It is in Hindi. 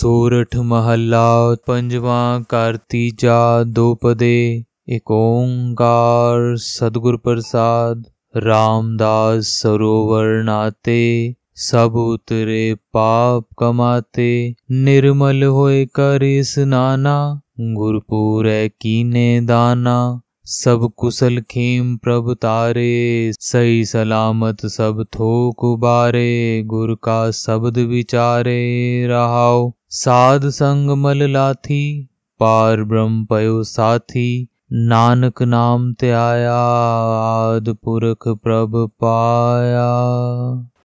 सोरठ महला पंजवा दो दोपदे एक ओंकार सदगुर प्रसाद रामदास सरोवर नाते सब उतरे पाप कमाते निर्मल होए कर स्नाना गुरपुर कीने दाना सब कुशल खेम प्रभ तारे सही सलामत सब थोक बारे गुर का शब्द विचारे रहाओ साध संग मल लाथी पार ब्रह्म पयो साथी नानक नाम त्याया आद पुरख प्रभ पाया